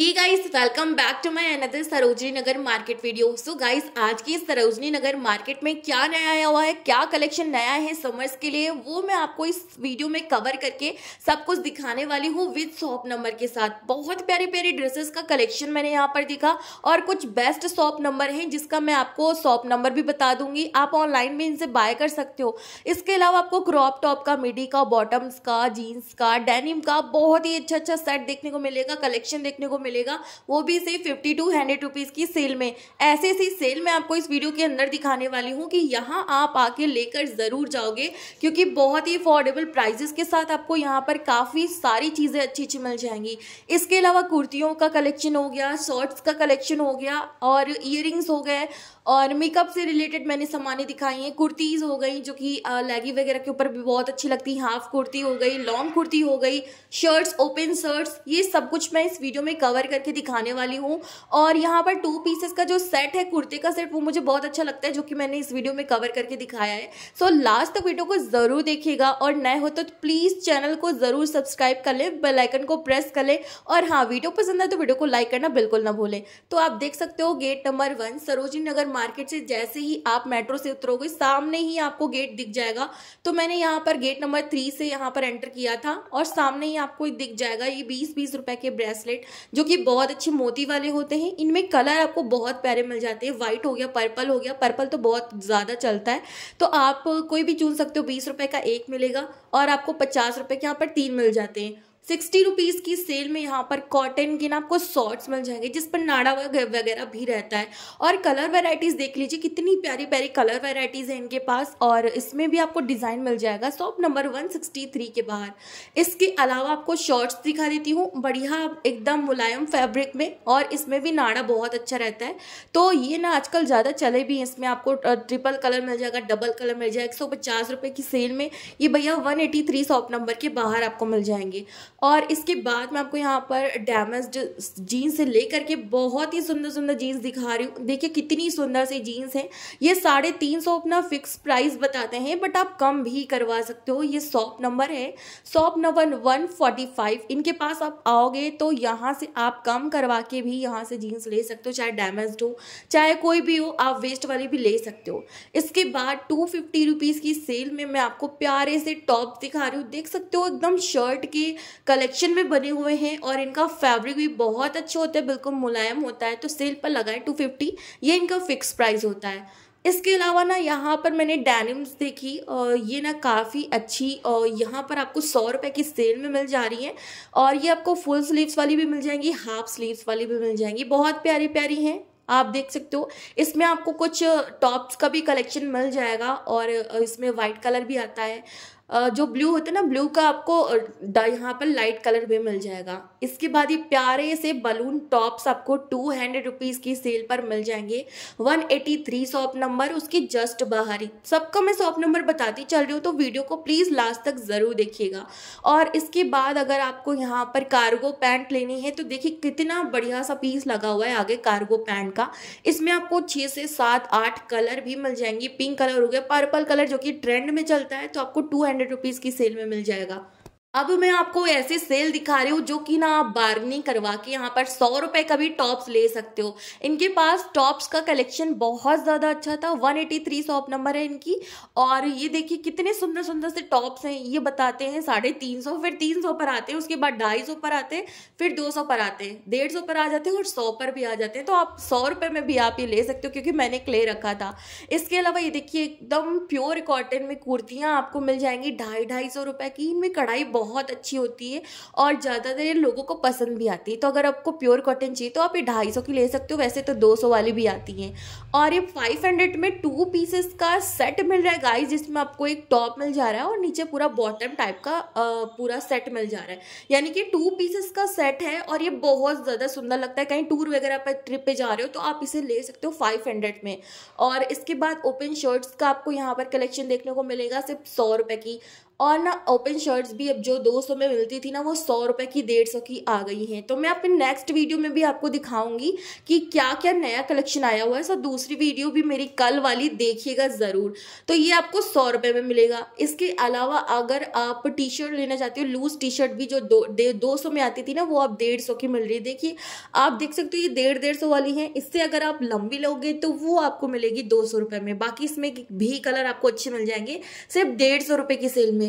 he guys welcome back to my another Sarojini Nagar market video so guys आज की Sarojini Nagar market में क्या नया आया हुआ है क्या कलेक्शन नया है समर्स के लिए वो मैं आपको इस वीडियो में कवर करके सब कुछ दिखाने वाली हूँ विद शॉप नंबर के साथ बहुत प्यारे प्यारे ड्रेसेस का कलेक्शन मैंने यहाँ पर दिखा और कुछ बेस्ट शॉप नंबर है जिसका मैं आपको शॉप नंबर भी बता दूंगी आप ऑनलाइन में इनसे बाय कर सकते हो इसके अलावा आपको क्रॉप टॉप का मिडी का बॉटम्स का जीन्स का डेनिम का बहुत ही अच्छा अच्छा सेट देखने को मिलेगा कलेक्शन देखने को मिलेगा मिलेगा वो भी सिर्फ फिफ्टी टू हंड्रेड रुपीज़ की सेल में ऐसे ऐसी सेल मैं आपको इस वीडियो के अंदर दिखाने वाली हूँ कि यहाँ आप आके लेकर ज़रूर जाओगे क्योंकि बहुत ही अफोर्डेबल प्राइजेस के साथ आपको यहाँ पर काफ़ी सारी चीज़ें अच्छी अच्छी मिल जाएंगी इसके अलावा कुर्तियों का कलेक्शन हो गया शॉर्ट्स का कलेक्शन हो गया और ईयर हो गए और मेकअप से रिलेटेड मैंने सामानें दिखाई हैं कुर्तीज़ हो गई जो कि लेगी वगैरह के ऊपर भी बहुत अच्छी लगती हैं हाफ कुर्ती हो गई लॉन्ग कुर्ती हो गई शर्ट्स ओपन शर्ट्स ये सब कुछ मैं इस वीडियो में कवर करके दिखाने वाली हूँ और यहाँ पर टू पीसेस का जो सेट है कुर्ते का सेट वो मुझे बहुत अच्छा लगता है जो कि मैंने इस वीडियो में कवर करके दिखाया है सो लास्ट तक वीडियो को ज़रूर देखिएगा और नए हो तो प्लीज़ चैनल को ज़रूर सब्सक्राइब कर लें बेलाइकन को प्रेस कर लें और हाँ वीडियो पसंद आए तो वीडियो को लाइक करना बिल्कुल ना भूलें तो आप देख सकते हो gate number one Sarojini Nagar market से जैसे ही आप मेट्रो से उतरोगे सामने ही आपको गेट दिख जाएगा तो मैंने यहाँ पर गेट नंबर थ्री से यहाँ पर एंटर किया था और सामने ही आपको दिख जाएगा ये बीस बीस रुपए के ब्रेसलेट जो कि बहुत अच्छे मोती वाले होते हैं इनमें कलर आपको बहुत प्यारे मिल जाते हैं व्हाइट हो गया पर्पल हो गया पर्पल तो बहुत ज़्यादा चलता है तो आप कोई भी चुन सकते हो बीस रुपए का एक मिलेगा और आपको पचास रुपए के यहाँ पर तीन मिल जाते हैं सिक्सटी रुपीज़ की सेल में यहाँ पर कॉटन के ना आपको शॉर्ट्स मिल जाएंगे जिस पर नाड़ा वगैरह भी रहता है और कलर वेराइटीज़ देख लीजिए कितनी प्यारी प्यारी कलर वेराइटीज़ है इनके पास और इसमें भी आपको डिज़ाइन मिल जाएगा shop number one sixty three के बाहर इसके अलावा आपको शॉर्ट्स दिखा देती हूँ बढ़िया एकदम मुलायम फैब्रिक में और इसमें भी नाड़ा बहुत अच्छा रहता है तो ये ना आजकल ज़्यादा चले भी हैं इसमें आपको ट्रिपल कलर मिल जाएगा डबल कलर मिल जाएगा एक सौ पचास रुपये की सेल में ये भैया one eighty three shop number के बाहर आपको मिल जाएंगे और इसके बाद मैं आपको यहाँ पर डैमेज जीन्स से लेकर के बहुत ही सुंदर सुंदर जीन्स दिखा रही हूँ देखिए कितनी सुंदर सी जीन्स हैं ये साढ़े तीन सौ अपना फिक्स प्राइस बताते हैं बट आप कम भी करवा सकते हो ये शॉप नंबर है shop number one forty five इनके पास आप आओगे तो यहाँ से आप कम करवा के भी यहाँ से जीन्स ले सकते हो चाहे डैमेज हो चाहे कोई भी हो आप वेस्ट वाली भी ले सकते हो इसके बाद टू फिफ्टी रुपीज़ की सेल में मैं आपको प्यारे से टॉप दिखा रही हूँ देख सकते हो एकदम शर्ट के कलेक्शन में बने हुए हैं और इनका फैब्रिक भी बहुत अच्छे होता है बिल्कुल मुलायम होता है तो सेल पर लगाए टू फिफ्टी ये इनका फिक्स प्राइस होता है इसके अलावा ना यहाँ पर मैंने डैनिम्स देखी और ये ना काफ़ी अच्छी और यहाँ पर आपको सौ रुपये की सेल में मिल जा रही है और ये आपको फुल स्लीव्स वाली भी मिल जाएंगी हाफ स्लीव्स वाली भी मिल जाएंगी बहुत प्यारी प्यारी हैं आप देख सकते हो इसमें आपको कुछ टॉप्स का भी कलेक्शन मिल जाएगा और इसमें वाइट कलर भी आता है जो ब्लू होता है ना ब्लू का आपको यहाँ पर लाइट कलर भी मिल जाएगा इसके बाद ये प्यारे से बलून टॉप्स आपको टू हंड्रेड रुपीज़ की सेल पर मिल जाएंगे one eighty three shop number उसके जस्ट बाहर ही सबका मैं शॉप नंबर बताती चल रही हूँ तो वीडियो को प्लीज़ लास्ट तक ज़रूर देखिएगा और इसके बाद अगर आपको यहाँ पर कार्गो पैंट लेनी है तो देखिए कितना बढ़िया सा पीस लगा हुआ है आगे कार्गो पैंट का इसमें आपको छः से सात आठ कलर भी मिल जाएंगे पिंक कलर हो गया पर्पल कलर जो कि ट्रेंड में चलता है तो आपको टू हंड्रेड हंड्रेड रुपीज़ की सेल में मिल जाएगा अब मैं आपको ऐसे सेल दिखा रही हूँ जो कि ना आप बार्गनिंग करवा के यहाँ पर सौ रुपये का भी टॉप्स ले सकते हो इनके पास टॉप्स का कलेक्शन बहुत ज़्यादा अच्छा था 183 शॉप नंबर है इनकी और ये देखिए कितने सुंदर सुंदर से टॉप्स हैं ये बताते हैं साढ़े तीन सौ फिर तीन सौ पर आते हैं उसके बाद ढाई सौ पर आते हैं फिर दो सौ पर आते हैं डेढ़ सौ पर आ जाते हैं और सौ पर भी आ जाते हैं तो आप सौ रुपये में भी आप ये ले सकते हो क्योंकि मैंने क्ले रखा था इसके अलावा ये देखिए एकदम प्योर कॉटन में कुर्तियाँ आपको मिल जाएंगी ढाई ढाई सौ रुपये की इनमें कढ़ाई बहुत अच्छी होती है और ज़्यादातर ये लोगों को पसंद भी आती है तो अगर आपको प्योर कॉटन चाहिए तो आप ये ढाई सौ की ले सकते हो वैसे तो दो सौ वाली भी आती हैं और ये फाइव हंड्रेड में टू पीसेस का सेट मिल रहा है गाइस जिसमें आपको एक टॉप मिल जा रहा है और नीचे पूरा बॉटम टाइप का पूरा सेट मिल जा रहा है यानी कि टू पीसेस का सेट है और ये बहुत ज़्यादा सुंदर लगता है कहीं टूर वगैरह पर ट्रिप पे जा रहे हो तो आप इसे ले सकते हो फाइव हंड्रेड में और इसके बाद ओपन शर्ट्स का आपको यहाँ पर कलेक्शन देखने को मिलेगा सिर्फ सौ रुपये की और ना ओपन शर्ट्स भी अब जो दो सौ में मिलती थी ना वो सौ रुपये की डेढ़ सौ की आ गई हैं तो मैं अपने नेक्स्ट वीडियो में भी आपको दिखाऊंगी कि क्या क्या नया कलेक्शन आया हुआ है सो दूसरी वीडियो भी मेरी कल वाली देखिएगा ज़रूर तो ये आपको सौ रुपये में मिलेगा इसके अलावा अगर आप टी शर्ट लेना चाहते हो लूज़ टी शर्ट भी जो दो दो सौ में आती थी ना वो आप डेढ़ सौ की मिल रही है देखिए आप देख सकते हो ये डेढ़ डेढ़ सौ वाली है इससे अगर आप लंबी लोगे तो वो आपको मिलेगी दो सौ रुपये में बाकी इसमें भी कलर आपको अच्छे मिल जाएंगे सिर्फ डेढ़ सौ रुपये की सेल में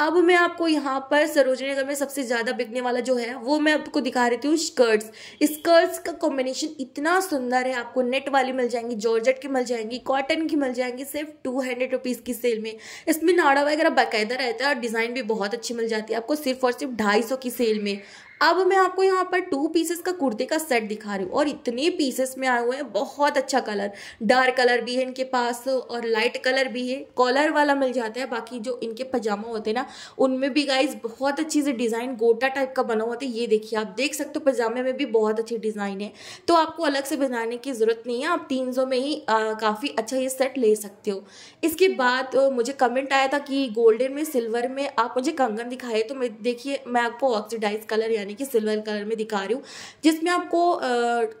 अब मैं आपको यहाँ पर सरोजनी नगर में सबसे ज़्यादा बिकने वाला जो है वो मैं आपको दिखा रही हूँ स्कर्ट्स स्कर्ट्स का कॉम्बिनेशन इतना सुंदर है आपको नेट वाली मिल जाएंगी जॉर्जेट की मिल जाएंगी कॉटन की मिल जाएंगी सिर्फ टू हंड्रेड रुपीज़ की सेल में इसमें नाड़ा वगैरह बाकायदा रहता है और डिज़ाइन भी बहुत अच्छी मिल जाती है आपको सिर्फ और सिर्फ ढाई सौ की सेल में अब मैं आपको यहाँ पर टू पीसेस का कुर्ते का सेट दिखा रही हूँ और इतने पीसेस में आए हुए हैं बहुत अच्छा कलर डार्क कलर भी है इनके पास और लाइट कलर भी है कॉलर वाला मिल जाता है बाकी जो इनके पजामा होते हैं ना उनमें भी गाइज बहुत अच्छी से डिज़ाइन गोटा टाइप का बना हुआ था ये देखिए आप देख सकते हो पजामे में भी बहुत अच्छी डिज़ाइन है तो आपको अलग से बनाने की ज़रूरत नहीं है आप तीन में ही काफ़ी अच्छा ये सेट ले सकते हो इसके बाद मुझे कमेंट आया था कि गोल्डन में सिल्वर में आप मुझे कंगन दिखाए तो मैं देखिए मैं आपको ऑक्सीडाइज कलर यानी कि सिल्वर कलर में दिखा रही हूँ जिसमें आपको आ,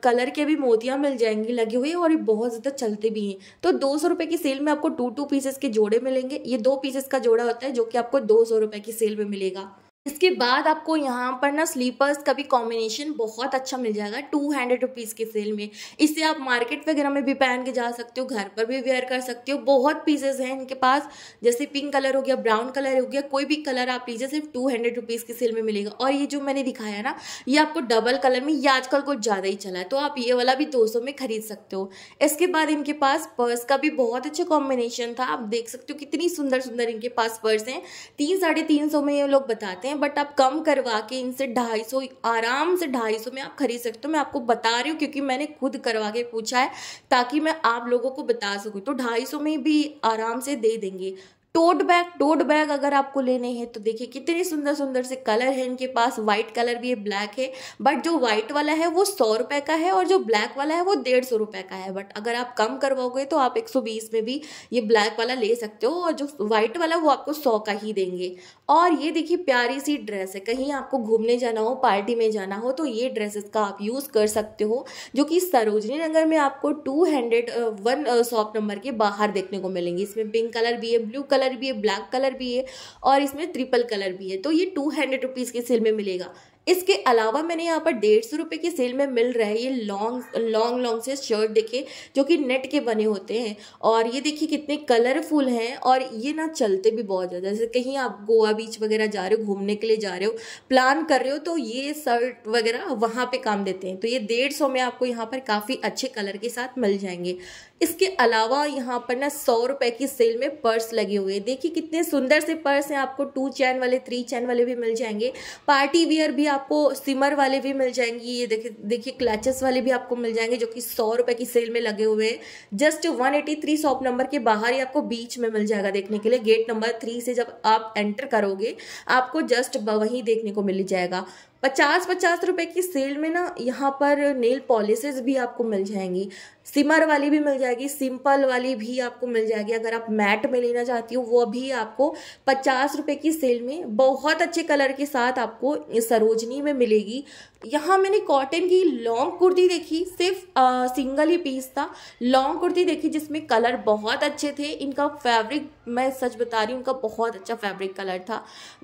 कलर के भी मोतियाँ मिल जाएंगी लगे हुए और ये बहुत ज़्यादा चलते भी हैं तो दो सौ की सेल में आपको टू टू पीसेस के जोड़े मिलेंगे ये दो पीसेस का जोड़ा होता है जो कि आपको दो दो सौ रुपये की सेल में मिलेगा इसके बाद आपको यहाँ पर ना स्लीपर्स का भी कॉम्बिनेशन बहुत अच्छा मिल जाएगा टू हंड्रेड रुपीज़ के सेल में इसे आप मार्केट वगैरह में भी पहन के जा सकते हो घर पर भी वेयर कर सकते हो बहुत पीसेज हैं इनके पास जैसे पिंक कलर हो गया ब्राउन कलर हो गया कोई भी कलर आप लीजिए सिर्फ टू हंड्रेड रुपीज़ की सेल में मिलेगा और ये जो मैंने दिखाया ना ये आपको डबल कलर में या आजकल कुछ ज़्यादा ही चला है तो आप ये वाला भी दो सौ में खरीद सकते हो इसके बाद इनके पास पर्स का भी बहुत अच्छा कॉम्बिनेशन था आप देख सकते हो कितनी सुंदर सुंदर इनके पास पर्स हैं तीन साढ़े तीन सौ में ये लोग बताते हैं हैं बट आप कम करवा के इनसे ढाई सौ आराम से ढाई सौ में आप खरीद सकते हो मैं आपको बता रही हूँ क्योंकि मैंने खुद करवा के पूछा है ताकि मैं आप लोगों को बता सकूँ तो ढाई सौ में भी आराम से दे देंगे टोट बैग टोट बैग अगर आपको लेने हैं तो देखिए कितने सुंदर सुंदर से कलर है इनके पास व्हाइट कलर भी है ब्लैक है बट जो व्हाइट वाला है वो सौ रुपये का है और जो ब्लैक वाला है वो डेढ़ सौ रुपये का है बट अगर आप कम करवाओगे तो आप एक सौ बीस में भी ये ब्लैक वाला ले सकते हो और जो व्हाइट वाला वो आपको सौ का ही देंगे और ये देखिए प्यारी सी ड्रेस है कहीं आपको घूमने जाना हो पार्टी में जाना हो तो ये ड्रेसेस का आप यूज़ कर सकते हो जो कि सरोजनी नगर में आपको two hundred one shop number के बाहर देखने को मिलेंगे इसमें पिंक कलर भी है ब्लू कलर कलर भी है ब्लैक कलर भी है और इसमें ट्रिपल कलर भी है तो ये टू हंड्रेड रुपीज़ के सेल में मिलेगा इसके अलावा मैंने यहाँ पर डेढ़ सौ रुपये की सेल में मिल रहा है ये लॉन्ग लॉन्ग लॉन्ग से शर्ट देखे जो कि नेट के बने होते हैं और ये देखिए कितने कलरफुल हैं और ये ना चलते भी बहुत ज़्यादा जैसे कहीं आप गोवा बीच वगैरह जा रहे हो घूमने के लिए जा रहे हो प्लान कर रहे हो तो ये शर्ट वगैरह वहाँ पे काम देते हैं तो ये डेढ़ सौ में आपको यहाँ पर काफ़ी अच्छे कलर के साथ मिल जाएंगे इसके अलावा यहाँ पर ना सौ रुपये की सेल में पर्स लगे हुए देखिए कितने सुंदर से पर्स हैं आपको टू चैन वाले थ्री चैन वाले भी मिल जाएंगे पार्टी वियर भी आप आपको सिमर वाले भी मिल जाएंगी ये देखिए देखिए क्लैचेस वाले भी आपको मिल जाएंगे जो कि सौ रुपए की सेल में लगे हुए हैं just one eighty three shop number के बाहर ही आपको बीच में मिल जाएगा देखने के लिए गेट नंबर थ्री से जब आप एंटर करोगे आपको जस्ट वहीं देखने को मिल जाएगा पचास पचास रुपए की सेल में ना यहाँ पर नेल पॉलिसेस भी आपको मिल जाएंगी सिमर वाली भी मिल जाएगी सिंपल वाली भी आपको मिल जाएगी अगर आप मैट में लेना चाहती हो वो भी आपको पचास रुपए की सेल में बहुत अच्छे कलर के साथ आपको सरोजनी में मिलेगी यहाँ मैंने कॉटन की लॉन्ग कुर्ती देखी सिर्फ आ, सिंगल ही पीस था लॉन्ग कुर्ती देखी जिसमें कलर बहुत अच्छे थे इनका फैब्रिक मैं सच बता रही हूँ उनका बहुत अच्छा फैब्रिक कलर था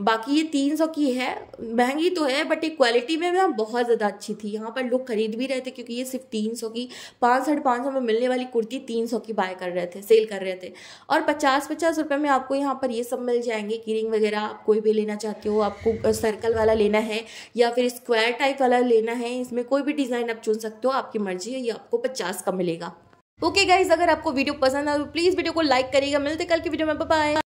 बाकी ये तीन सौ की है महंगी तो है बट ये क्वालिटी में मैं बहुत ज़्यादा अच्छी थी यहाँ पर लोग खरीद भी रहे थे क्योंकि ये सिर्फ तीन सौ की पाँच साढ़े पाँच सौ में मिलने वाली कुर्ती तीन सौ की बाय कर रहे थे सेल कर रहे थे और पचास पचास रुपये में आपको यहाँ पर ये सब मिल जाएंगे किरिंग वगैरह आप कोई भी लेना चाहते हो आपको सर्कल वाला लेना है या फिर स्क्वायर टाइप कलर लेना है इसमें कोई भी डिज़ाइन आप चुन सकते हो आपकी मर्जी है ये आपको पचास का मिलेगा ओके okay गाइज अगर आपको वीडियो पसंद आए तो प्लीज़ वीडियो को लाइक करिएगा मिलते कल की वीडियो में बाय